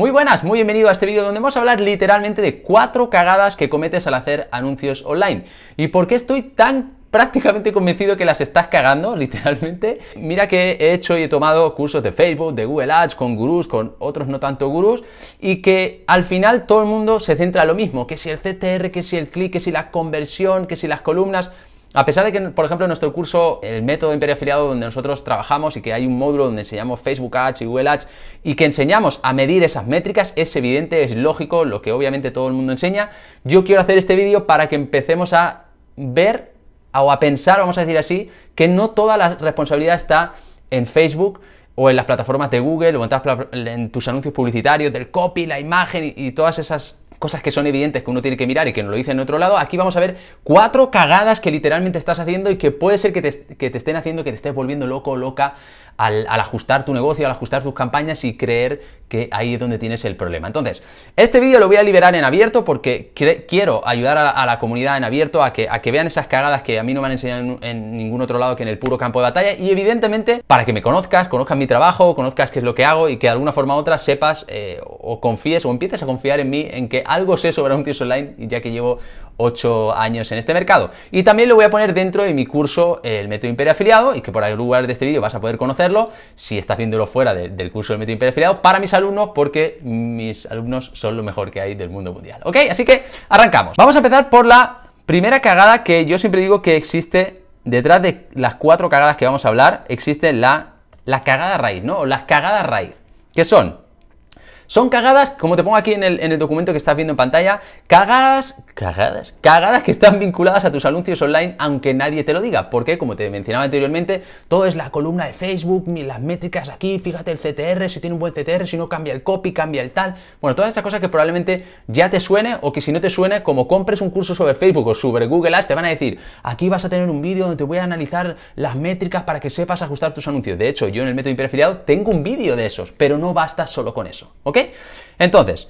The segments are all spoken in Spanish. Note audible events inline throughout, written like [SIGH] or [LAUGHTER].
Muy buenas, muy bienvenido a este vídeo donde vamos a hablar literalmente de cuatro cagadas que cometes al hacer anuncios online. ¿Y por qué estoy tan prácticamente convencido que las estás cagando, literalmente. Mira que he hecho y he tomado cursos de Facebook, de Google Ads, con gurús, con otros no tanto gurús, y que al final todo el mundo se centra en lo mismo, que si el CTR, que si el clic, que si la conversión, que si las columnas. A pesar de que, por ejemplo, en nuestro curso, el método Imperio Afiliado, donde nosotros trabajamos y que hay un módulo donde enseñamos Facebook Ads y Google Ads y que enseñamos a medir esas métricas, es evidente, es lógico, lo que obviamente todo el mundo enseña. Yo quiero hacer este vídeo para que empecemos a ver o a pensar, vamos a decir así, que no toda la responsabilidad está en Facebook o en las plataformas de Google o en, tus anuncios publicitarios, del copy, la imagen y todas esas cosas que son evidentes que uno tiene que mirar y que no lo dice en otro lado, aquí vamos a ver cuatro cagadas que literalmente estás haciendo y que puede ser que te, que te estén haciendo que te estés volviendo loco, o loca al, ajustar tu negocio, al ajustar tus campañas y creer que ahí es donde tienes el problema. Entonces, este vídeo lo voy a liberar en abierto porque quiero ayudar a la, comunidad en abierto a que, vean esas cagadas que a mí no me han enseñado en, ningún otro lado que en el puro campo de batalla y evidentemente para que me conozcas, conozcas mi trabajo, conozcas qué es lo que hago y que de alguna forma u otra sepas eh, o confíes o empieces a confiar en mí en que algo sé sobre anuncios online ya que llevo 8 años en este mercado. Y también lo voy a poner dentro de mi curso El método imperio afiliado y que por algún lugar de este vídeo vas a poder conocerlo si estás viéndolo fuera del curso del método imperio afiliado para mis alumnos porque mis alumnos son lo mejor que hay del mundo mundial. ¿Ok? Así que arrancamos. Vamos a empezar por la primera cagada que yo siempre digo que existe detrás de las cuatro cagadas que vamos a hablar, existe la, la cagada raíz, ¿no? O las cagadas raíz. ¿Qué son? Son cagadas, como te pongo aquí en el, documento que estás viendo en pantalla, cagadas, cagadas, cagadas que están vinculadas a tus anuncios online, aunque nadie te lo diga. Porque, como te mencionaba anteriormente, todo es la columna de Facebook, las métricas aquí, fíjate el CTR, si tiene un buen CTR, si no cambia el copy, cambia el tal. Bueno, todas estas cosas que probablemente ya te suene o que si no te suene, como compres un curso sobre Facebook o sobre Google Ads, te van a decir, aquí vas a tener un vídeo donde te voy a analizar las métricas para que sepas ajustar tus anuncios. De hecho, yo en el método imperfiliado tengo un vídeo de esos, pero no basta solo con eso. ¿Ok? Entonces,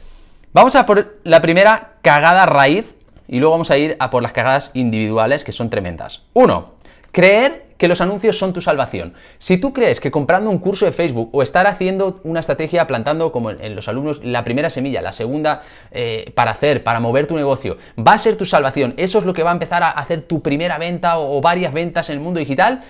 vamos a por la primera cagada raíz y luego vamos a ir a por las cagadas individuales que son tremendas. Uno, creer que los anuncios son tu salvación. Si tú crees que comprando un curso de Facebook o estar haciendo una estrategia plantando como en los alumnos la primera semilla, la segunda eh, para hacer, para mover tu negocio, va a ser tu salvación, eso es lo que va a empezar a hacer tu primera venta o varias ventas en el mundo digital,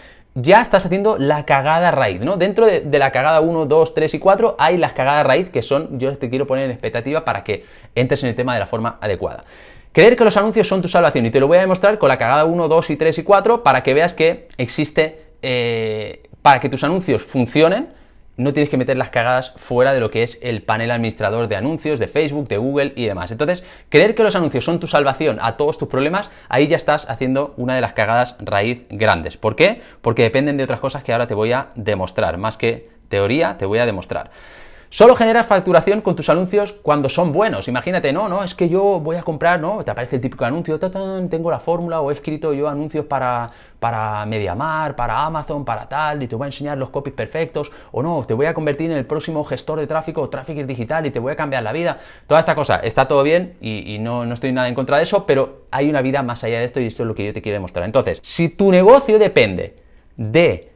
ya estás haciendo la cagada raíz, ¿no? Dentro de, la cagada 1, 2, 3 y 4 hay las cagadas raíz que son, yo te quiero poner en expectativa para que entres en el tema de la forma adecuada. Creer que los anuncios son tu salvación y te lo voy a demostrar con la cagada 1, 2 y 3 y 4 para que veas que existe, eh, para que tus anuncios funcionen, no tienes que meter las cagadas fuera de lo que es el panel administrador de anuncios de Facebook, de Google y demás. Entonces, creer que los anuncios son tu salvación a todos tus problemas, ahí ya estás haciendo una de las cagadas raíz grandes. ¿Por qué? Porque dependen de otras cosas que ahora te voy a demostrar. Más que teoría, te voy a demostrar. Solo generas facturación con tus anuncios cuando son buenos. Imagínate, no, no, es que yo voy a comprar, ¿no? Te aparece el típico anuncio, tengo la fórmula o he escrito yo anuncios para, para Mediamar, para Amazon, para tal, y te voy a enseñar los copies perfectos, o no, te voy a convertir en el próximo gestor de tráfico o tráfico digital y te voy a cambiar la vida. Toda esta cosa, está todo bien y, no, no estoy nada en contra de eso, pero hay una vida más allá de esto y esto es lo que yo te quiero demostrar. Entonces, si tu negocio depende de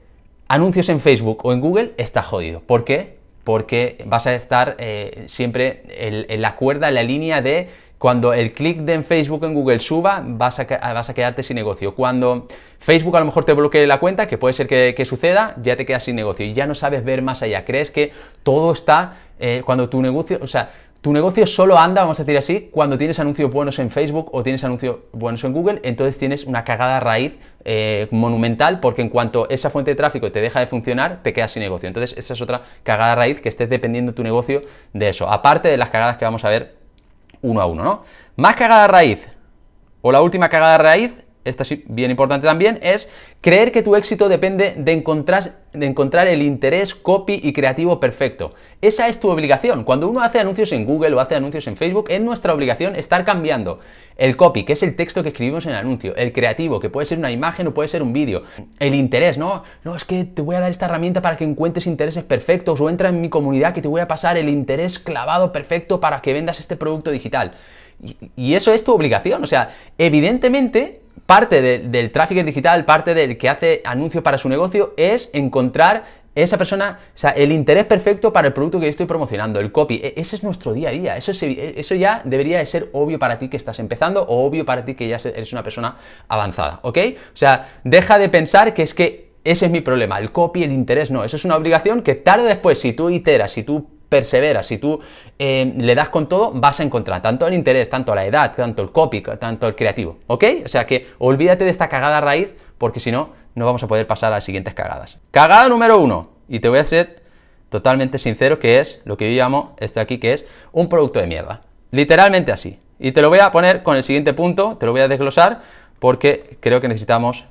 anuncios en Facebook o en Google, está jodido. ¿Por qué? porque vas a estar eh, siempre en, la cuerda, en la línea de cuando el clic de en Facebook en Google suba, vas a, ah, vas a, quedarte sin negocio. Cuando Facebook a lo mejor te bloquee la cuenta, que puede ser que, suceda, ya te quedas sin negocio y ya no sabes ver más allá. Crees que todo está eh, cuando tu negocio, o sea, tu negocio solo anda, vamos a decir así, cuando tienes anuncios buenos en Facebook o tienes anuncios buenos en Google, entonces tienes una cagada raíz eh, monumental porque en cuanto esa fuente de tráfico te deja de funcionar, te quedas sin negocio. Entonces esa es otra cagada raíz que estés dependiendo tu negocio de eso, aparte de las cagadas que vamos a ver uno a uno, ¿no? Más cagada raíz o la última cagada raíz esta es bien importante también, es creer que tu éxito depende de encontrar, de encontrar, el interés copy y creativo perfecto. Esa es tu obligación. Cuando uno hace anuncios en Google o hace anuncios en Facebook, es nuestra obligación estar cambiando el copy, que es el texto que escribimos en el anuncio, el creativo, que puede ser una imagen o puede ser un vídeo, el interés, ¿no? No, es que te voy a dar esta herramienta para que encuentres intereses perfectos o entra en mi comunidad que te voy a pasar el interés clavado perfecto para que vendas este producto digital. y eso es tu obligación, o sea, evidentemente parte del tráfico digital, parte del que hace anuncios para su negocio, es encontrar esa persona, o sea, el interés perfecto para el producto que yo estoy promocionando, el copy. E, ese es nuestro día a día. Eso, e, eso ya debería de ser obvio para ti que estás empezando o obvio para ti que ya eres una persona avanzada, ¿ok? O sea, deja de pensar que es que ese es mi problema, el copy, el interés, no. Eso es una obligación que tarde o después, si tú iteras, si tú perseveras, si tú eh, le das con todo, vas a encontrar tanto el interés, tanto la edad, tanto el cópico tanto el creativo, ¿ok? O sea que olvídate de esta cagada raíz porque si no, no vamos a poder pasar a las siguientes cagadas. Cagada número uno, y te voy a ser totalmente sincero, que es lo que yo llamo esto aquí, que es un producto de mierda. Literalmente así. Y te lo voy a poner con el siguiente punto, te lo voy a desglosar porque creo que necesitamos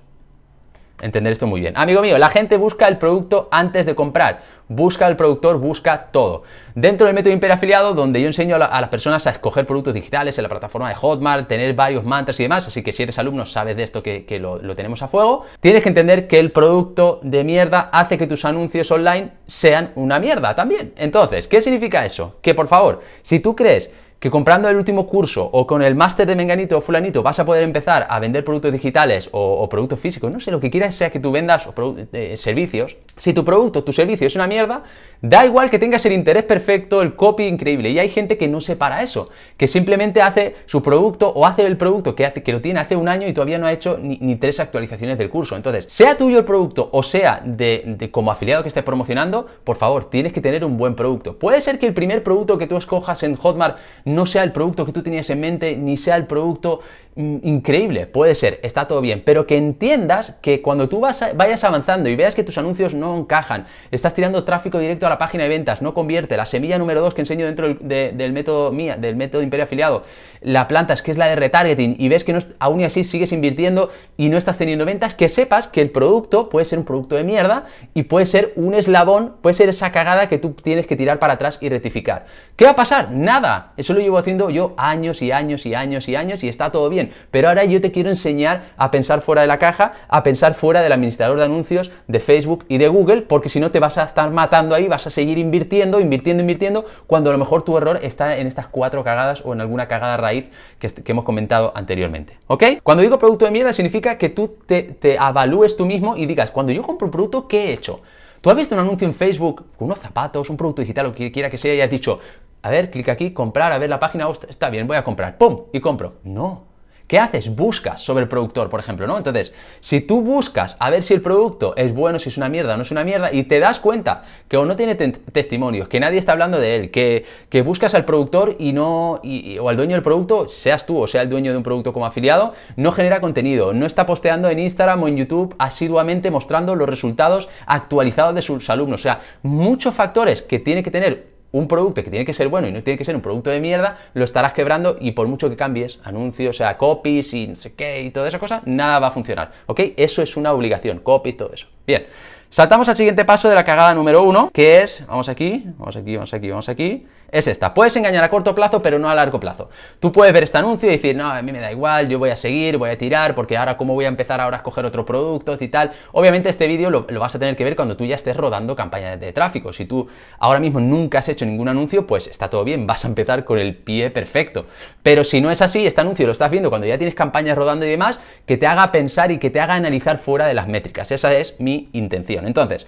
entender esto muy bien. Amigo mío, la gente busca el producto antes de comprar. Busca el productor, busca todo. Dentro del método Afiliado, donde yo enseño a, las personas a escoger productos digitales en la plataforma de Hotmart, tener varios mantras y demás, así que si eres alumno sabes de esto que, lo, lo tenemos a fuego, tienes que entender que el producto de mierda hace que tus anuncios online sean una mierda también. Entonces, ¿qué significa eso? Que por favor, si tú crees que comprando el último curso o con el máster de Menganito o Fulanito vas a poder empezar a vender productos digitales o, productos físicos, no sé, lo que quieras sea que tú vendas eh, servicios. Si tu producto, tu servicio es una mierda, da igual que tengas el interés perfecto, el copy increíble. Y hay gente que no se para eso, que simplemente hace su producto o hace el producto que, hace, que lo tiene hace un año y todavía no ha hecho ni, tres actualizaciones del curso. Entonces, sea tuyo el producto o sea de como afiliado que estés promocionando, por favor, tienes que tener un buen producto. Puede ser que el primer producto que tú escojas en Hotmart no sea el producto que tú tenías en mente, ni sea el producto increíble, puede ser, está todo bien, pero que entiendas que cuando tú vas vayas avanzando y veas que tus anuncios no encajan, estás tirando tráfico directo a la página de ventas, no convierte, la semilla número 2 que enseño dentro del, método mía, del método Imperio Afiliado, la plantas que es la de retargeting y ves que aún así sigues invirtiendo y no estás teniendo ventas, que sepas que el producto puede ser un producto de mierda y puede ser un eslabón, puede ser esa cagada que tú tienes que tirar para atrás y rectificar. ¿Qué va a pasar? Nada. Eso lo llevo haciendo yo años y años y años y años y está todo bien pero ahora yo te quiero enseñar a pensar fuera de la caja, a pensar fuera del administrador de anuncios de Facebook y de Google, porque si no te vas a estar matando ahí, vas a seguir invirtiendo, invirtiendo, invirtiendo, cuando a lo mejor tu error está en estas cuatro cagadas o en alguna cagada raíz que, hemos comentado anteriormente. ¿Ok? Cuando digo producto de mierda significa que tú te, avalúes tú mismo y digas, cuando yo compro un producto, ¿qué he hecho? Tú has visto un anuncio en Facebook con unos zapatos, un producto digital, o que quiera que sea, y has dicho, a ver, clic aquí, comprar, a ver la página, está bien, voy a comprar, ¡pum! y compro. No, ¿Qué haces? Buscas sobre el productor, por ejemplo, ¿no? Entonces, si tú buscas a ver si el producto es bueno, si es una mierda o no es una mierda, y te das cuenta que o no tiene testimonios, que nadie está hablando de él, que, que buscas al productor y no, o al dueño del producto, seas tú o sea el dueño de un producto como afiliado, no genera contenido, no está posteando en Instagram o en YouTube asiduamente mostrando los resultados actualizados de sus alumnos. O sea, muchos factores que tiene que tener un producto que tiene que ser bueno y no tiene que ser un producto de mierda, lo estarás quebrando y por mucho que cambies anuncios, o sea, copies y no sé qué y toda esa cosa, nada va a funcionar. ¿Ok? Eso es una obligación, copies, todo eso. Bien. Saltamos al siguiente paso de la cagada número uno, que es, vamos aquí, vamos aquí, vamos aquí, vamos aquí, es esta. Puedes engañar a corto plazo, pero no a largo plazo. Tú puedes ver este anuncio y decir, no, a mí me da igual, yo voy a seguir, voy a tirar, porque ahora cómo voy a empezar ahora a escoger otro productos y tal. Obviamente este vídeo lo, lo, vas a tener que ver cuando tú ya estés rodando campañas de tráfico. Si tú ahora mismo nunca has hecho ningún anuncio, pues está todo bien, vas a empezar con el pie perfecto. Pero si no es así, este anuncio lo estás viendo cuando ya tienes campañas rodando y demás, que te haga pensar y que te haga analizar fuera de las métricas. Esa es mi intención. Entonces,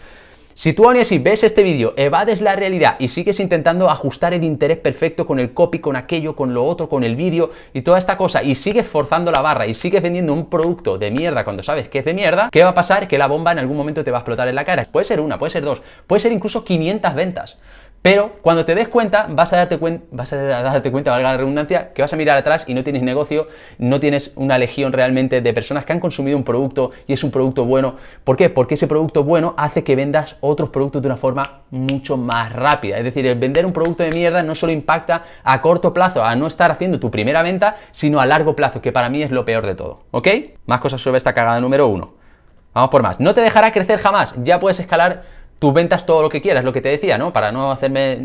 si tú aún así ves este vídeo, evades la realidad y sigues intentando ajustar el interés perfecto con el copy, con aquello, con lo otro, con el vídeo y toda esta cosa y sigues forzando la barra y sigues vendiendo un producto de mierda cuando sabes que es de mierda, ¿qué va a pasar? Que la bomba en algún momento te va a explotar en la cara. Puede ser una, puede ser dos, puede ser incluso 500 ventas. Pero cuando te des cuenta, vas a darte, cuenta vas a darte cuenta, valga la redundancia, que vas a mirar atrás y no tienes negocio, no tienes una legión realmente de personas que han consumido un producto y es un producto bueno. ¿Por qué? Porque ese producto bueno hace que vendas otros productos de una forma mucho más rápida. Es decir, el vender un producto de mierda no solo impacta a corto plazo, a no estar haciendo tu primera venta, sino a largo plazo, que para mí es lo peor de todo. ¿Ok? Más cosas sobre esta cagada número uno. Vamos por más. No te dejará crecer jamás. Ya puedes escalar Tú ventas todo lo que quieras, lo que te decía, ¿no? Para no hacerme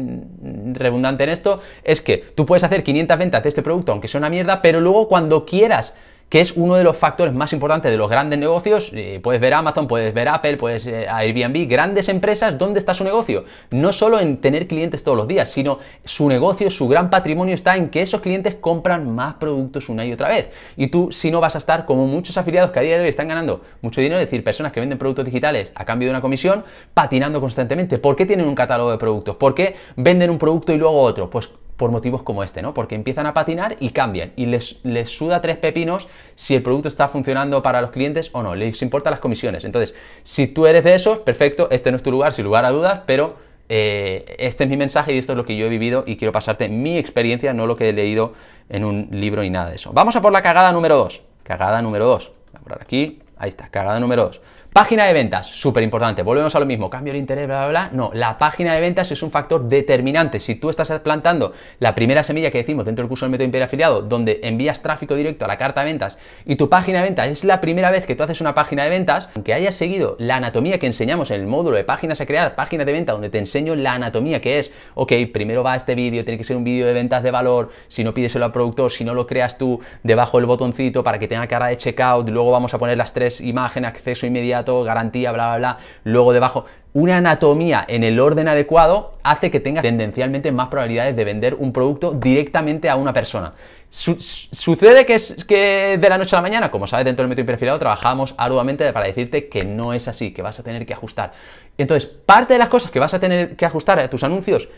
redundante en esto, es que tú puedes hacer 500 ventas de este producto, aunque sea una mierda, pero luego cuando quieras que es uno de los factores más importantes de los grandes negocios. Eh, puedes ver Amazon, puedes ver Apple, puedes eh, Airbnb, grandes empresas, ¿dónde está su negocio? No solo en tener clientes todos los días, sino su negocio, su gran patrimonio está en que esos clientes compran más productos una y otra vez. Y tú, si no vas a estar como muchos afiliados que a día de hoy están ganando mucho dinero, es decir, personas que venden productos digitales a cambio de una comisión, patinando constantemente. ¿Por qué tienen un catálogo de productos? ¿Por qué venden un producto y luego otro? Pues por motivos como este, ¿no? Porque empiezan a patinar y cambian. Y les, les suda tres pepinos si el producto está funcionando para los clientes o no. Les importan las comisiones. Entonces, si tú eres de esos, perfecto, este no es tu lugar, sin lugar a dudas, pero eh, este es mi mensaje y esto es lo que yo he vivido y quiero pasarte mi experiencia, no lo que he leído en un libro y nada de eso. Vamos a por la cagada número 2. Cagada número 2. Voy a por aquí. Ahí está, cagada número 2. Página de ventas, súper importante. Volvemos a lo mismo, cambio de interés, bla, bla, bla. No, la página de ventas es un factor determinante. Si tú estás plantando la primera semilla que decimos dentro del curso del método imperio afiliado, donde envías tráfico directo a la carta de ventas y tu página de ventas es la primera vez que tú haces una página de ventas, aunque hayas seguido la anatomía que enseñamos en el módulo de páginas a crear, páginas de venta, donde te enseño la anatomía que es, ok, primero va este vídeo, tiene que ser un vídeo de ventas de valor, si no pídeselo al productor, si no lo creas tú, debajo del botoncito para que tenga cara de checkout, luego vamos a poner las tres imágenes, acceso inmediato, todo garantía, bla, bla, bla, luego debajo. Una anatomía en el orden adecuado hace que tengas tendencialmente más probabilidades de vender un producto directamente a una persona. ¿Sucede que, es, que de la noche a la mañana? Como sabes, dentro del método imperfilado trabajamos arduamente para decirte que no es así, que vas a tener que ajustar. Entonces, parte de las cosas que vas a tener que ajustar a tus anuncios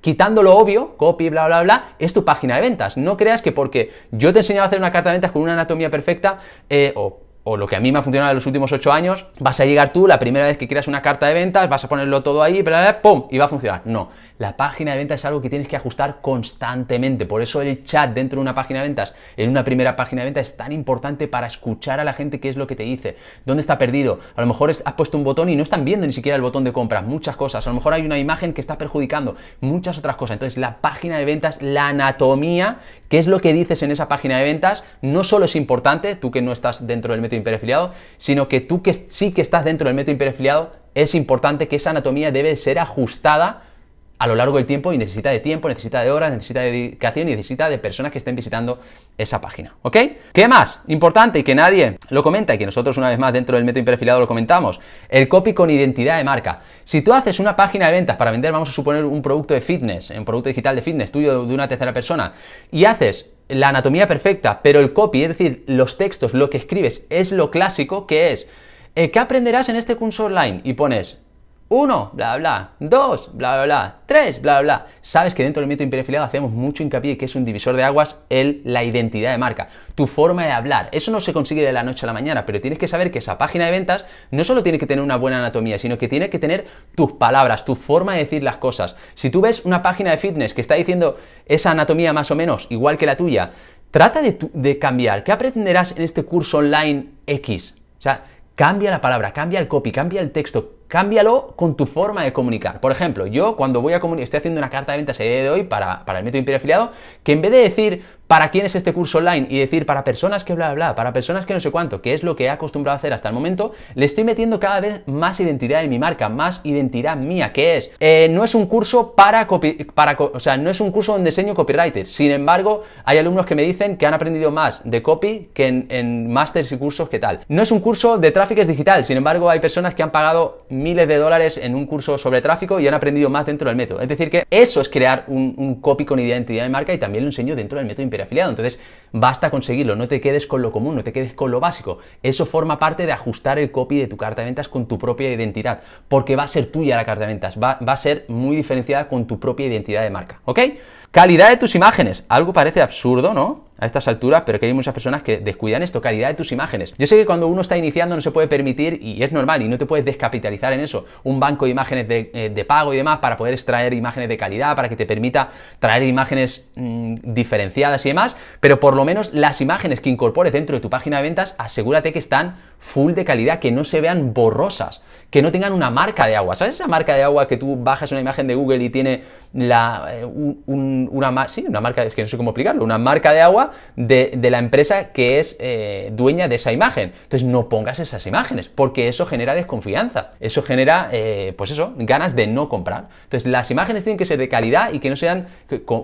quitando lo obvio, copy, bla, bla, bla, es tu página de ventas. No creas que porque yo te enseñaba a hacer una carta de ventas con una anatomía perfecta eh, o o lo que a mí me ha funcionado en los últimos ocho años, vas a llegar tú la primera vez que quieras una carta de ventas, vas a ponerlo todo ahí, ¡pum! y va a funcionar. No, la página de ventas es algo que tienes que ajustar constantemente. Por eso el chat dentro de una página de ventas, en una primera página de ventas, es tan importante para escuchar a la gente qué es lo que te dice, dónde está perdido. A lo mejor has puesto un botón y no están viendo ni siquiera el botón de compra, muchas cosas. A lo mejor hay una imagen que está perjudicando, muchas otras cosas. Entonces, la página de ventas, la anatomía qué es lo que dices en esa página de ventas, no solo es importante, tú que no estás dentro del método imperafiliado, sino que tú que sí que estás dentro del método imperafiliado, es importante que esa anatomía debe ser ajustada a lo largo del tiempo y necesita de tiempo, necesita de horas, necesita de dedicación y necesita de personas que estén visitando esa página. ¿Ok? ¿Qué más? Importante y que nadie lo comenta y que nosotros una vez más dentro del método imperfilado lo comentamos. El copy con identidad de marca. Si tú haces una página de ventas para vender, vamos a suponer un producto de fitness, un producto digital de fitness tuyo de una tercera persona y haces la anatomía perfecta, pero el copy, es decir, los textos, lo que escribes, es lo clásico que es, eh, ¿qué aprenderás en este curso online? Y pones 1, bla, bla, dos bla, bla, bla, 3, bla, bla. Sabes que dentro del método imperio hacemos mucho hincapié que es un divisor de aguas el, la identidad de marca, tu forma de hablar. Eso no se consigue de la noche a la mañana, pero tienes que saber que esa página de ventas no solo tiene que tener una buena anatomía, sino que tiene que tener tus palabras, tu forma de decir las cosas. Si tú ves una página de fitness que está diciendo esa anatomía más o menos igual que la tuya, trata de, de cambiar. ¿Qué aprenderás en este curso online X? O sea, cambia la palabra, cambia el copy, cambia el texto, Cámbialo con tu forma de comunicar. Por ejemplo, yo cuando voy a comunicar, estoy haciendo una carta de ventas a día de hoy para, para el método Imperio Afiliado, que en vez de decir para quién es este curso online y decir para personas que bla, bla, bla, para personas que no sé cuánto, que es lo que he acostumbrado a hacer hasta el momento, le estoy metiendo cada vez más identidad en mi marca, más identidad mía, que es, eh, no es un curso para, copy, para, o sea, no es un curso donde diseño copywriter. Sin embargo, hay alumnos que me dicen que han aprendido más de copy que en, en y cursos que tal. No es un curso de tráfico digital, sin embargo, hay personas que han pagado miles de dólares en un curso sobre tráfico y han aprendido más dentro del método. Es decir, que eso es crear un, copy con identidad de marca y también lo enseño dentro del método afiliado. Entonces, basta conseguirlo, no te quedes con lo común, no te quedes con lo básico. Eso forma parte de ajustar el copy de tu carta de ventas con tu propia identidad, porque va a ser tuya la carta de ventas, va, va a ser muy diferenciada con tu propia identidad de marca. ¿Ok? Calidad de tus imágenes. Algo parece absurdo, ¿no? a estas alturas, pero que hay muchas personas que descuidan esto, calidad de tus imágenes. Yo sé que cuando uno está iniciando no se puede permitir, y es normal, y no te puedes descapitalizar en eso, un banco de imágenes de, eh, pago y demás para poder extraer imágenes de calidad, para que te permita traer imágenes mm, diferenciadas y demás, pero por lo menos las imágenes que incorpores dentro de tu página de ventas, asegúrate que están full de calidad, que no se vean borrosas, que no tengan una marca de agua. ¿Sabes esa marca de agua que tú bajas una imagen de Google y tiene la, eh, un, una, sí, una marca, es que no sé cómo explicarlo, una marca de agua de, la empresa que es eh, dueña de esa imagen. Entonces no pongas esas imágenes, porque eso genera desconfianza, eso genera, eh, pues eso, ganas de no comprar. Entonces las imágenes tienen que ser de calidad y que no sean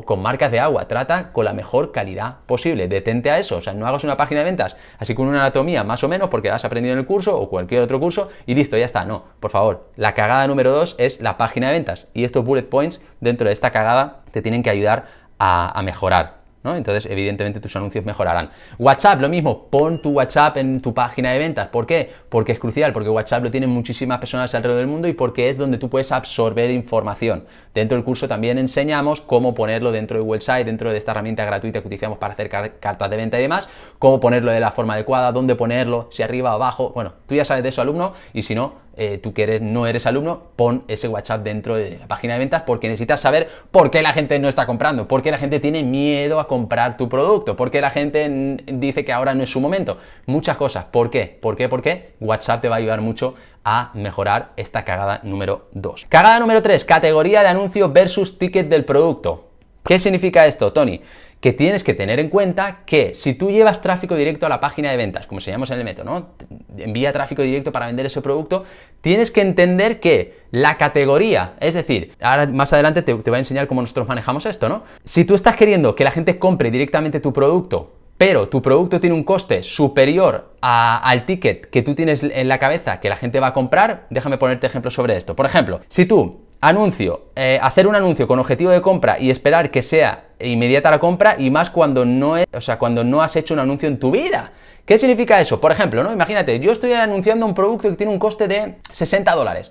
con, marcas de agua, trata con la mejor calidad posible, detente a eso, o sea, no hagas una página de ventas así con una anatomía más o menos porque la has aprendido en el curso o cualquier otro curso y listo, ya está, no, por favor, la cagada número dos es la página de ventas y estos bullet points dentro de esta cagada te tienen que ayudar a mejorar. Entonces, evidentemente, tus anuncios mejorarán. WhatsApp, lo mismo, pon tu WhatsApp en tu página de ventas. ¿Por qué? Porque es crucial, porque WhatsApp lo tienen muchísimas personas alrededor del mundo y porque es donde tú puedes absorber información. Dentro del curso también enseñamos cómo ponerlo dentro de website, dentro de esta herramienta gratuita que utilizamos para hacer cartas de venta y demás, cómo ponerlo de la forma adecuada, dónde ponerlo, si arriba o abajo. Bueno, tú ya sabes de eso, alumno, y si no, eh, tú que no eres alumno, pon ese WhatsApp dentro de la página de ventas porque necesitas saber por qué la gente no está comprando, por qué la gente tiene miedo a comprar tu producto, por qué la gente dice que ahora no es su momento. Muchas cosas. ¿Por qué? ¿Por qué? ¿Por qué? WhatsApp te va a ayudar mucho a mejorar esta cagada número 2. Cagada número 3, categoría de anuncio versus ticket del producto. ¿Qué significa esto, Tony? Que tienes que tener en cuenta que si tú llevas tráfico directo a la página de ventas, como se llama en el método, ¿no? Envía tráfico directo para vender ese producto, tienes que entender que la categoría, es decir, ahora más adelante te, voy a enseñar cómo nosotros manejamos esto, ¿no? Si tú estás queriendo que la gente compre directamente tu producto pero tu producto tiene un coste superior al ticket que tú tienes en la cabeza que la gente va a comprar, déjame ponerte ejemplos sobre esto. Por ejemplo, si tú Anuncio, eh, hacer un anuncio con objetivo de compra y esperar que sea inmediata la compra y más cuando no, es, o sea, cuando no has hecho un anuncio en tu vida. ¿Qué significa eso? Por ejemplo, ¿no? Imagínate, yo estoy anunciando un producto que tiene un coste de 60 dólares.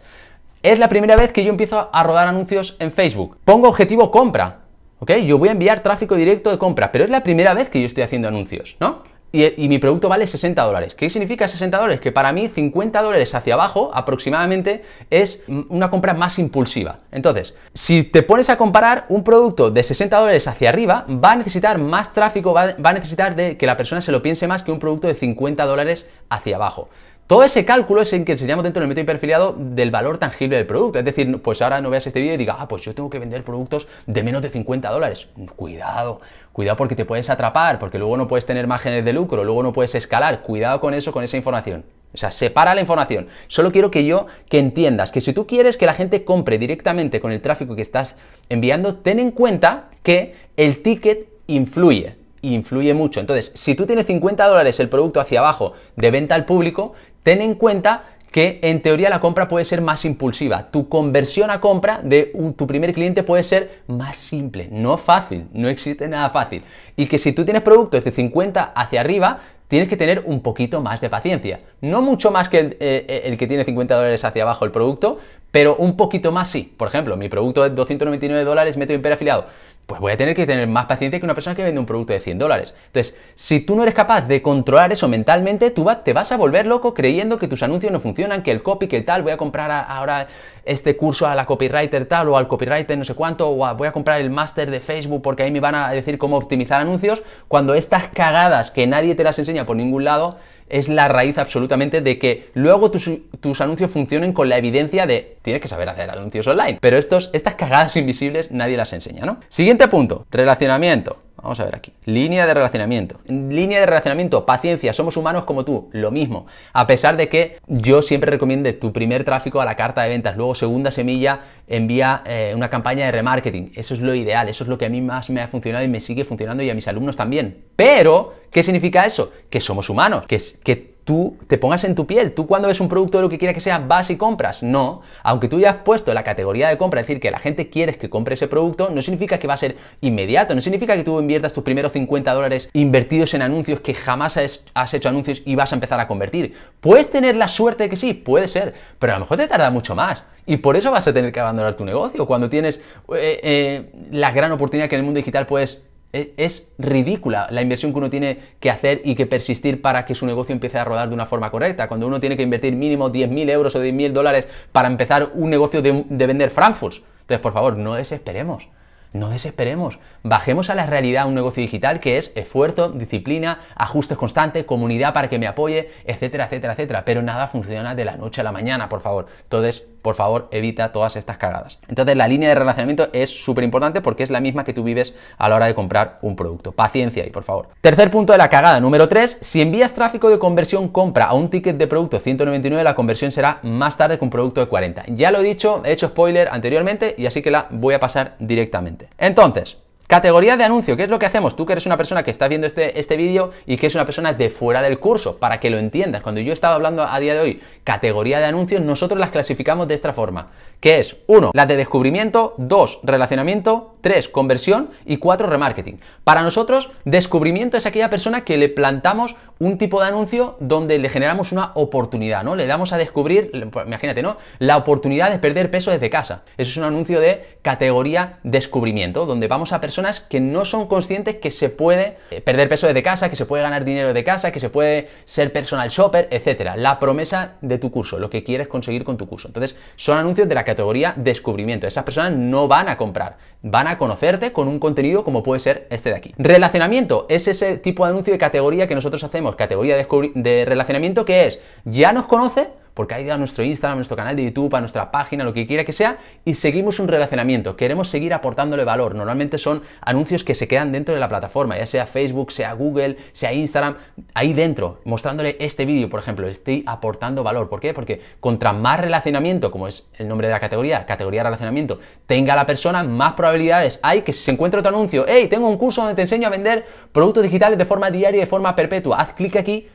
Es la primera vez que yo empiezo a rodar anuncios en Facebook. Pongo objetivo compra, ¿ok? Yo voy a enviar tráfico directo de compra, pero es la primera vez que yo estoy haciendo anuncios, ¿no? y, mi producto vale 60 dólares. ¿Qué significa 60 dólares? Que para mí 50 dólares hacia abajo aproximadamente es una compra más impulsiva. Entonces, si te pones a comparar un producto de 60 dólares hacia arriba, va a necesitar más tráfico, va, a necesitar de que la persona se lo piense más que un producto de 50 dólares hacia abajo. Todo ese cálculo es en que enseñamos dentro del método hiperfiliado del valor tangible del producto. Es decir, pues ahora no veas este vídeo y digas, ah, pues yo tengo que vender productos de menos de 50 dólares. Cuidado, cuidado porque te puedes atrapar, porque luego no puedes tener márgenes de lucro, luego no puedes escalar. Cuidado con eso, con esa información. O sea, separa la información. Solo quiero que yo que entiendas que si tú quieres que la gente compre directamente con el tráfico que estás enviando, ten en cuenta que el ticket influye influye mucho. Entonces, si tú tienes 50 dólares el producto hacia abajo de venta al público, ten en cuenta que en teoría la compra puede ser más impulsiva. Tu conversión a compra de tu primer cliente puede ser más simple, no fácil, no existe nada fácil. Y que si tú tienes productos de 50 hacia arriba, tienes que tener un poquito más de paciencia. No mucho más que el, eh, eh, que tiene 50 dólares hacia abajo el producto, pero un poquito más sí. Por ejemplo, mi producto de 299 dólares, meto imperio afiliado pues voy a tener que tener más paciencia que una persona que vende un producto de 100 dólares. Entonces, si tú no eres capaz de controlar eso mentalmente, tú te vas a volver loco creyendo que tus anuncios no funcionan, que el copy, que el tal, voy a comprar ahora este curso a la copywriter tal o al copywriter no sé cuánto, o voy a comprar el máster de Facebook porque ahí me van a decir cómo optimizar anuncios, cuando estas cagadas que nadie te las enseña por ningún lado es la raíz absolutamente de que luego tus, anuncios funcionen con la evidencia de tienes que saber hacer anuncios online. Pero estos, estas cagadas invisibles nadie las enseña, ¿no? Siguiente punto, relacionamiento. Vamos a ver aquí. Línea de relacionamiento. Línea de relacionamiento, paciencia, somos humanos como tú, lo mismo. A pesar de que yo siempre recomiende tu primer tráfico a la carta de ventas, luego segunda semilla, envía eh, una campaña de remarketing. Eso es lo ideal, eso es lo que a mí más me ha funcionado y me sigue funcionando y a mis alumnos también. Pero, ¿qué significa eso? Que somos humanos, que, que tú te pongas en tu piel. Tú cuando ves un producto de lo que quiera que sea, vas y compras. No, aunque tú ya has puesto la categoría de compra, decir, que la gente quieres que compre ese producto, no significa que va a ser inmediato, no significa que tú inviertas tus primeros 50 dólares invertidos en anuncios que jamás has, hecho anuncios y vas a empezar a convertir. Puedes tener la suerte de que sí, puede ser, pero a lo mejor te tarda mucho más. Y por eso vas a tener que abandonar tu negocio. Cuando tienes eh, eh, la gran oportunidad que en el mundo digital puedes e, es ridícula la inversión que uno tiene que hacer y que persistir para que su negocio empiece a rodar de una forma correcta. Cuando uno tiene que invertir mínimo 10.000 euros o 10.000 dólares para empezar un negocio de, vender Frankfurt. Entonces, por favor, no desesperemos. No desesperemos, bajemos a la realidad un negocio digital que es esfuerzo, disciplina, ajustes constantes, comunidad para que me apoye, etcétera, etcétera, etcétera. Pero nada funciona de la noche a la mañana, por favor. Entonces, por favor evita todas estas cagadas. Entonces la línea de relacionamiento es súper importante porque es la misma que tú vives a la hora de comprar un producto. Paciencia ahí, por favor. Tercer punto de la cagada, número 3, si envías tráfico de conversión compra a un ticket de producto 199, la conversión será más tarde que un producto de 40. Ya lo he dicho, he hecho spoiler anteriormente y así que la voy a pasar directamente. Entonces, Categoría de anuncio, ¿qué es lo que hacemos? Tú que eres una persona que está viendo este, este vídeo y que es una persona de fuera del curso, para que lo entiendas. Cuando yo estaba hablando a día de hoy, categoría de anuncio, nosotros las clasificamos de esta forma que es 1. la de descubrimiento, 2. Relacionamiento, 3. Conversión y 4. Remarketing. Para nosotros, descubrimiento es aquella persona que le plantamos un tipo de anuncio donde le generamos una oportunidad, ¿no? Le damos a descubrir, pues, imagínate, ¿no? La oportunidad de perder peso desde casa. Eso es un anuncio de categoría descubrimiento, donde vamos a personas que no son conscientes que se puede eh, perder peso desde casa, que se puede ganar dinero de casa, que se puede ser personal shopper, etcétera. La promesa de tu curso, lo que quieres conseguir con tu curso. Entonces, son anuncios de la categoría descubrimiento. Esas personas no van a comprar, van a conocerte con un contenido como puede ser este de aquí. Relacionamiento es ese tipo de anuncio de categoría que nosotros hacemos, categoría de, de relacionamiento que es, ya nos conoce, porque ha ido a nuestro Instagram, a nuestro canal de YouTube, a nuestra página, lo que quiera que sea, y seguimos un relacionamiento. Queremos seguir aportándole valor. Normalmente son anuncios que se quedan dentro de la plataforma, ya sea Facebook, sea Google, sea Instagram, ahí dentro, mostrándole este vídeo, por ejemplo, estoy aportando valor. ¿Por qué? Porque contra más relacionamiento, como es el nombre de la categoría, categoría relacionamiento, tenga la persona, más probabilidades hay que si se encuentre otro anuncio, hey, tengo un curso donde te enseño a vender productos digitales de forma diaria y de forma perpetua. Haz clic aquí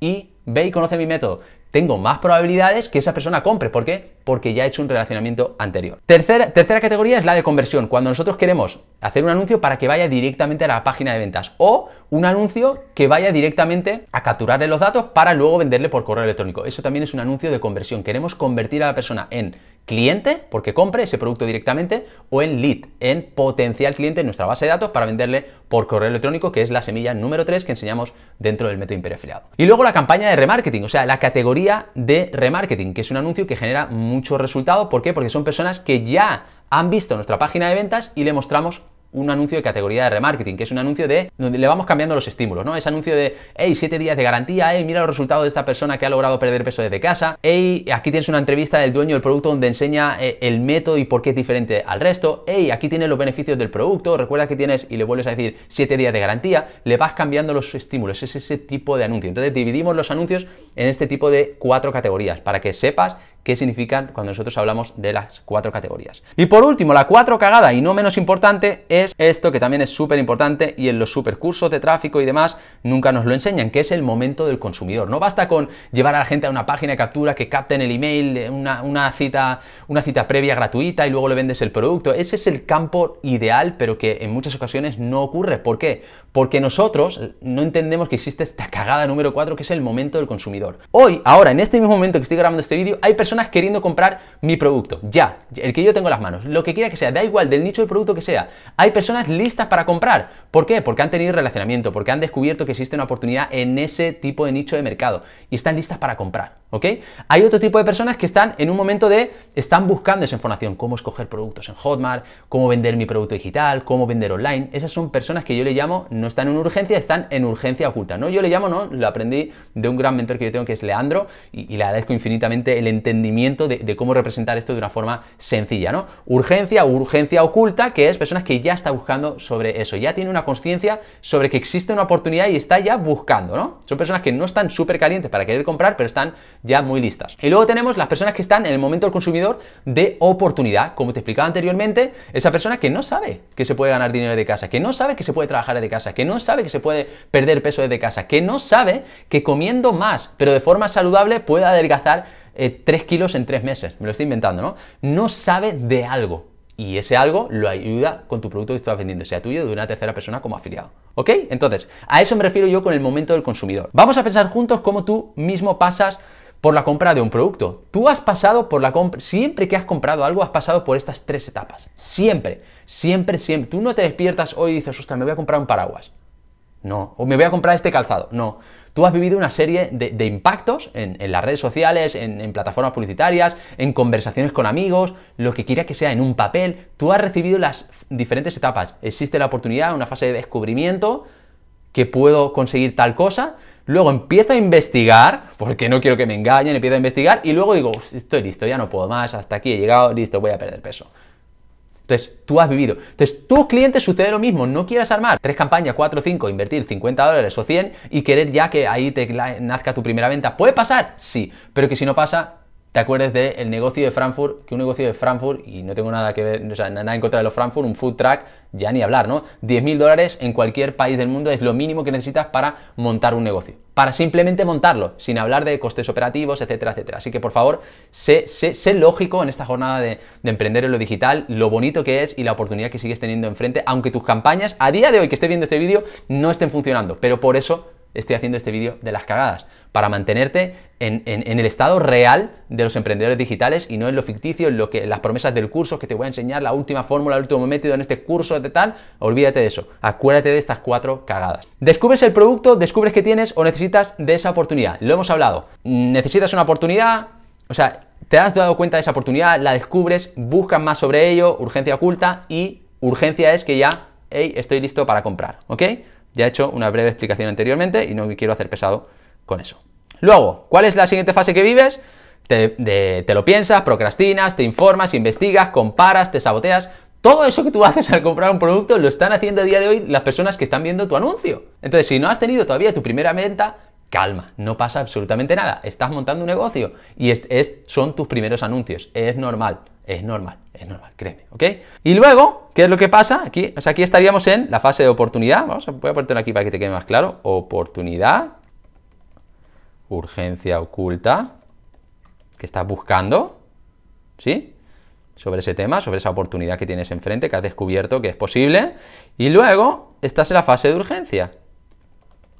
y ve y conoce mi método tengo más probabilidades que esa persona compre. ¿Por qué? Porque ya he hecho un relacionamiento anterior. Tercera, tercera categoría es la de conversión, cuando nosotros queremos hacer un anuncio para que vaya directamente a la página de ventas o un anuncio que vaya directamente a capturarle los datos para luego venderle por correo electrónico. Eso también es un anuncio de conversión. Queremos convertir a la persona en cliente, porque compre ese producto directamente, o en lead, en potencial cliente en nuestra base de datos para venderle por correo electrónico, que es la semilla número 3 que enseñamos dentro del método afiliado. Y luego la campaña de remarketing, o sea, la categoría de remarketing, que es un anuncio que genera mucho resultado. ¿Por qué? Porque son personas que ya han visto nuestra página de ventas y le mostramos un anuncio de categoría de remarketing, que es un anuncio de donde le vamos cambiando los estímulos, ¿no? Es anuncio de, hey, siete días de garantía, hey, mira los resultados de esta persona que ha logrado perder peso desde casa, hey, aquí tienes una entrevista del dueño del producto donde enseña eh, el método y por qué es diferente al resto, hey, aquí tienes los beneficios del producto, recuerda que tienes y le vuelves a decir siete días de garantía, le vas cambiando los estímulos, es ese tipo de anuncio. Entonces dividimos los anuncios en este tipo de cuatro categorías para que sepas qué significan cuando nosotros hablamos de las cuatro categorías. Y por último, la cuatro cagada y no menos importante es esto que también es súper importante y en los supercursos de tráfico y demás nunca nos lo enseñan, que es el momento del consumidor. No basta con llevar a la gente a una página de captura que capten el email, eh, una, cita, una cita previa gratuita y luego le vendes el producto. Ese es el campo ideal, pero que en muchas ocasiones no ocurre. ¿Por qué? Porque nosotros no entendemos que existe esta cagada número cuatro que es el momento del consumidor. Hoy, ahora, en este mismo momento que estoy grabando este vídeo, hay personas queriendo comprar mi producto, ya, el que yo tengo en las manos, lo que quiera que sea, da igual del nicho del producto que sea, hay personas listas para comprar. ¿Por qué? Porque han tenido relacionamiento, porque han descubierto que existe una oportunidad en ese tipo de nicho de mercado y están listas para comprar. ¿ok? Hay otro tipo de personas que están en un momento de, están buscando esa información, cómo escoger productos en Hotmart, cómo vender mi producto digital, cómo vender online. Esas son personas que yo le llamo, no están en urgencia, están en urgencia oculta, ¿no? Yo le llamo, ¿no? Lo aprendí de un gran mentor que yo tengo que es Leandro y, le agradezco infinitamente el entendimiento de, cómo representar esto de una forma sencilla, ¿no? Urgencia, urgencia oculta, que es personas que ya están buscando sobre eso, ya tiene una conciencia sobre que existe una oportunidad y está ya buscando, ¿no? Son personas que no están súper calientes para querer comprar, pero están ya muy listas. Y luego tenemos las personas que están en el momento del consumidor de oportunidad. Como te explicaba anteriormente, esa persona que no sabe que se puede ganar dinero de casa, que no sabe que se puede trabajar de casa, que no sabe que se puede perder peso desde casa, que no sabe que comiendo más, pero de forma saludable, puede adelgazar 3 eh, kilos en 3 meses. Me lo estoy inventando, ¿no? No sabe de algo y ese algo lo ayuda con tu producto que estás vendiendo, sea tuyo o de una tercera persona como afiliado. ¿Ok? Entonces, a eso me refiero yo con el momento del consumidor. Vamos a pensar juntos cómo tú mismo pasas por la compra de un producto. Tú has pasado por la compra, siempre que has comprado algo, has pasado por estas tres etapas. Siempre, siempre, siempre. Tú no te despiertas hoy y dices, ostras, me voy a comprar un paraguas. No. O me voy a comprar este calzado. No. Tú has vivido una serie de, impactos en, las redes sociales, en, en, plataformas publicitarias, en conversaciones con amigos, lo que quiera que sea, en un papel. Tú has recibido las diferentes etapas. Existe la oportunidad, una fase de descubrimiento, que puedo conseguir tal cosa, Luego empiezo a investigar, porque no quiero que me engañen, empiezo a investigar y luego digo, estoy listo, ya no puedo más, hasta aquí he llegado, listo, voy a perder peso. Entonces, tú has vivido. Entonces, tus clientes sucede lo mismo. No quieras armar tres campañas, cuatro, cinco, invertir 50 dólares o 100 y querer ya que ahí te nazca tu primera venta. ¿Puede pasar? Sí. Pero que si no pasa, te acuerdes del negocio de Frankfurt, que un negocio de Frankfurt, y no tengo nada que ver, nada en contra de los Frankfurt, un food truck, ya ni hablar, ¿no? 10.000 dólares en cualquier país del mundo es lo mínimo que necesitas para montar un negocio. Para simplemente montarlo, sin hablar de costes operativos, etcétera, etcétera. Así que por favor, sé, sé, lógico en esta jornada de, de emprender en lo digital, lo bonito que es y la oportunidad que sigues teniendo enfrente, aunque tus campañas, a día de hoy que esté viendo este vídeo, no estén funcionando. Pero por eso estoy haciendo este vídeo de las cagadas, para mantenerte en, el estado real de los emprendedores digitales y no en lo ficticio, en lo que, las promesas del curso que te voy a enseñar, la última fórmula, el último método en este curso de tal, olvídate de eso, acuérdate de estas cuatro cagadas. Descubres el producto, descubres que tienes o necesitas de esa oportunidad, lo hemos hablado, necesitas una oportunidad, o sea, te has dado cuenta de esa oportunidad, la descubres, buscas más sobre ello, urgencia oculta y urgencia es que ya, estoy listo para comprar, ¿ok? Ya he hecho una breve explicación anteriormente y no me quiero hacer pesado con eso. Luego, ¿cuál es la siguiente fase que vives? Te, lo piensas, procrastinas, te informas, investigas, comparas, te saboteas. Todo eso que tú [LAUGHS] haces al comprar un producto lo están haciendo a día de hoy las personas que están viendo tu anuncio. Entonces, si no has tenido todavía tu primera venta, calma, no pasa absolutamente nada. Estás montando un negocio y son tus primeros anuncios. Es normal. Es normal, es normal, créeme, ¿ok? Y luego, ¿qué es lo que pasa? Aquí, aquí estaríamos en la fase de oportunidad. Vamos, voy a ponerlo aquí para que te quede más claro. Oportunidad, urgencia oculta, que estás buscando, ¿sí? Sobre ese tema, sobre esa oportunidad que tienes enfrente, que has descubierto que es posible. Y luego estás en la fase de urgencia.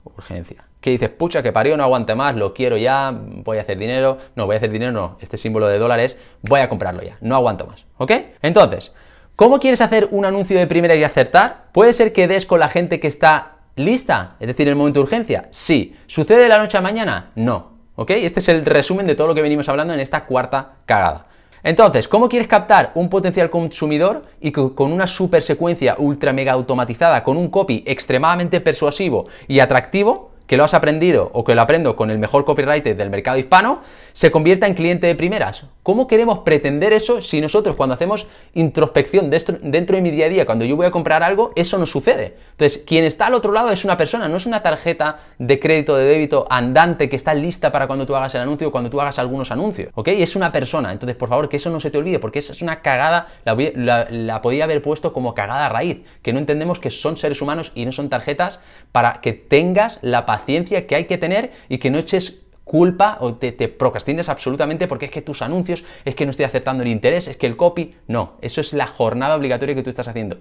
Urgencia que dices, pucha, que parió, no aguante más, lo quiero ya, voy a hacer dinero, no, voy a hacer dinero, no, este símbolo de dólares, voy a comprarlo ya, no aguanto más, ¿ok? Entonces, ¿cómo quieres hacer un anuncio de primera y acertar? Puede ser que des con la gente que está lista, es decir, en el momento de urgencia, sí. ¿Sucede de la noche a mañana? No, ¿ok? Este es el resumen de todo lo que venimos hablando en esta cuarta cagada. Entonces, ¿cómo quieres captar un potencial consumidor y con una super secuencia ultra mega automatizada, con un copy extremadamente persuasivo y atractivo, que lo has aprendido o que lo aprendo con el mejor copywriter del mercado hispano, se convierta en cliente de primeras. ¿Cómo queremos pretender eso si nosotros cuando hacemos introspección dentro, de mi día a día, cuando yo voy a comprar algo, eso no sucede? Entonces, quien está al otro lado es una persona, no es una tarjeta de crédito, de débito andante que está lista para cuando tú hagas el anuncio o cuando tú hagas algunos anuncios, ¿ok? Es una persona. Entonces, por favor, que eso no se te olvide, porque esa es una cagada, la, podía haber puesto como cagada raíz, que no entendemos que son seres humanos y no son tarjetas para que tengas la paciencia paciencia que hay que tener y que no eches culpa o te, procrastines absolutamente porque es que tus anuncios, es que no estoy acertando el interés, es que el copy, no, eso es la jornada obligatoria que tú estás haciendo.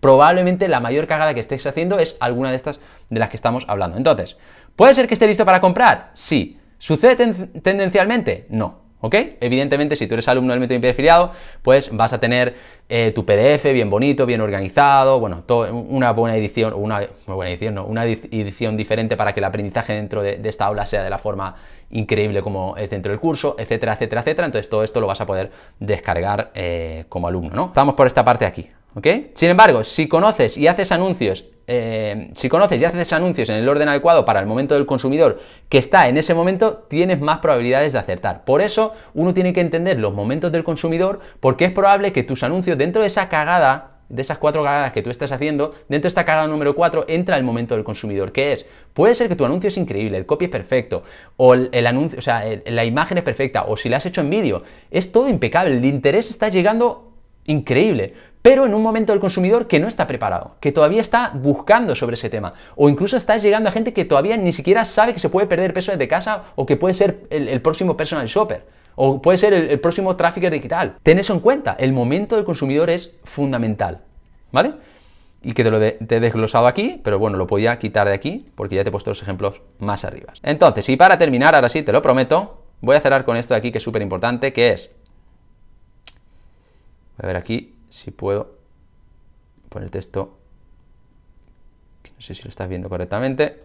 Probablemente la mayor cagada que estés haciendo es alguna de estas de las que estamos hablando. Entonces, ¿puede ser que esté listo para comprar? Sí. ¿Sucede tendencialmente? No. ¿Ok? Evidentemente, si tú eres alumno del método de pues vas a tener eh, tu PDF bien bonito, bien organizado, bueno, todo, una buena edición, una buena edición, no, una edición diferente para que el aprendizaje dentro de, esta aula sea de la forma increíble como es dentro del curso, etcétera, etcétera, etcétera. Entonces, todo esto lo vas a poder descargar eh, como alumno, ¿no? Estamos por esta parte aquí. Sin embargo, si conoces y haces anuncios, eh, si conoces y haces anuncios en el orden adecuado para el momento del consumidor que está en ese momento, tienes más probabilidades de acertar. Por eso uno tiene que entender los momentos del consumidor porque es probable que tus anuncios dentro de esa cagada de esas cuatro cagadas que tú estás haciendo, dentro de esta cagada número cuatro, entra el momento del consumidor, que es, puede ser que tu anuncio es increíble, el copy es perfecto, o el, anuncio, o sea, la imagen es perfecta, o si la has hecho en vídeo, es todo impecable, el interés está llegando increíble, pero en un momento del consumidor que no está preparado, que todavía está buscando sobre ese tema, o incluso está llegando a gente que todavía ni siquiera sabe que se puede perder peso desde casa o que puede ser el, próximo personal shopper. O puede ser el, próximo trafficker digital. Ten eso en cuenta. El momento del consumidor es fundamental. ¿Vale? y que te lo he desglosado aquí, pero bueno, lo podía quitar de aquí porque ya te he puesto los ejemplos más arriba. Entonces, y para terminar, ahora sí, te lo prometo, voy a cerrar con esto de aquí que es súper importante, que es... Voy a ver aquí si puedo poner texto, no sé si lo estás viendo correctamente,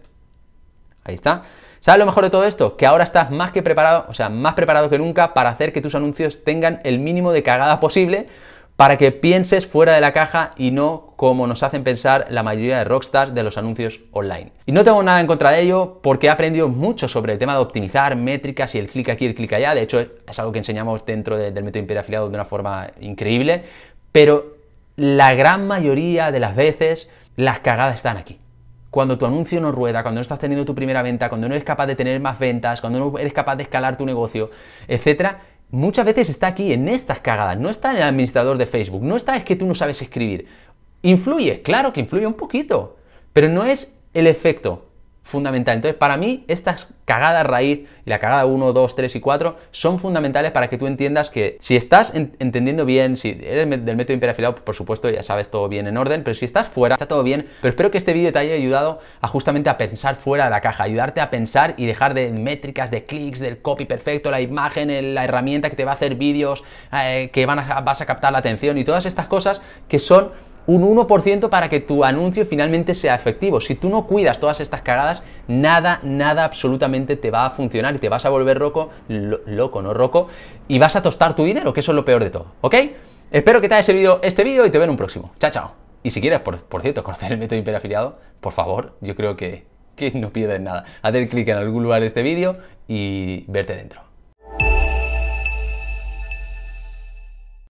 ahí está. ¿Sabes lo mejor de todo esto? Que ahora estás más que preparado, o sea, más preparado que nunca para hacer que tus anuncios tengan el mínimo de cagada posible para que pienses fuera de la caja y no como nos hacen pensar la mayoría de rockstars de los anuncios online. Y no tengo nada en contra de ello porque he aprendido mucho sobre el tema de optimizar métricas y el clic aquí, el clic allá. De hecho, es algo que enseñamos dentro del método Imperio Afiliado de una forma increíble. Pero la gran mayoría de las veces las cagadas están aquí. Cuando tu anuncio no rueda, cuando no estás teniendo tu primera venta, cuando no eres capaz de tener más ventas, cuando no eres capaz de escalar tu negocio, etcétera, muchas veces está aquí en estas cagadas, no está en el administrador de Facebook, no está es que tú no sabes escribir. Influye, claro que influye un poquito, pero no es el efecto fundamental. Entonces, para mí, estas cagadas raíz y la cagada 1, 2, 3 y 4 son fundamentales para que tú entiendas que si estás entendiendo bien, si eres del método imperafilado, por supuesto, ya sabes todo bien en orden, pero si estás fuera, está todo bien. Pero espero que este vídeo te haya ayudado a justamente a pensar fuera de la caja, ayudarte a pensar y dejar de métricas, de clics, del copy perfecto, la imagen, la herramienta que te va a hacer vídeos, eh, que van a, vas a captar la atención y todas estas cosas que son un 1% para que tu anuncio finalmente sea efectivo. Si tú no cuidas todas estas cagadas, nada, nada absolutamente te va a funcionar y te vas a volver roco, loco, no roco, y vas a tostar tu dinero, que eso es lo peor de todo, ¿ok? Espero que te haya servido este vídeo y te veo en un próximo. Chao, chao. Y si quieres, por, cierto, conocer el método hiperafiliado, por favor, yo creo que, que no pierdes nada. Hacer clic en algún lugar de este vídeo y verte dentro.